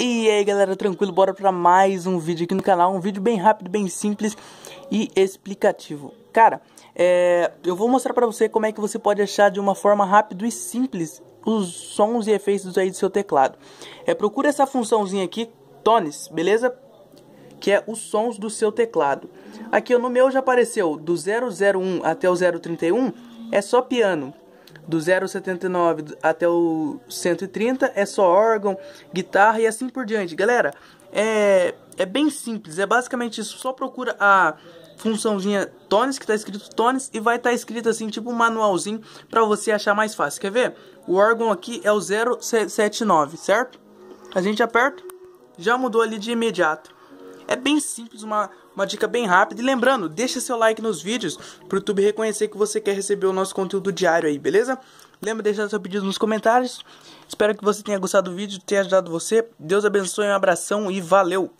E aí galera, tranquilo? Bora pra mais um vídeo aqui no canal, um vídeo bem rápido, bem simples e explicativo. Cara, é, eu vou mostrar pra você como é que você pode achar de uma forma rápida e simples os sons e efeitos aí do seu teclado. É, procura essa funçãozinha aqui, tones, beleza? Que é os sons do seu teclado. Aqui no meu já apareceu do 001 até o 031, é só piano do 0,79 até o 130 é só órgão, guitarra e assim por diante. Galera, é, é bem simples, é basicamente isso. Só procura a funçãozinha tones, que tá escrito tones, e vai tá escrito assim, tipo um manualzinho, pra você achar mais fácil. Quer ver? O órgão aqui é o 079, certo? A gente aperta, já mudou ali de imediato. É bem simples, uma, uma dica bem rápida. E lembrando, deixa seu like nos vídeos para o YouTube reconhecer que você quer receber o nosso conteúdo diário aí, beleza? Lembra de deixar seu pedido nos comentários. Espero que você tenha gostado do vídeo, tenha ajudado você. Deus abençoe, um abração e valeu!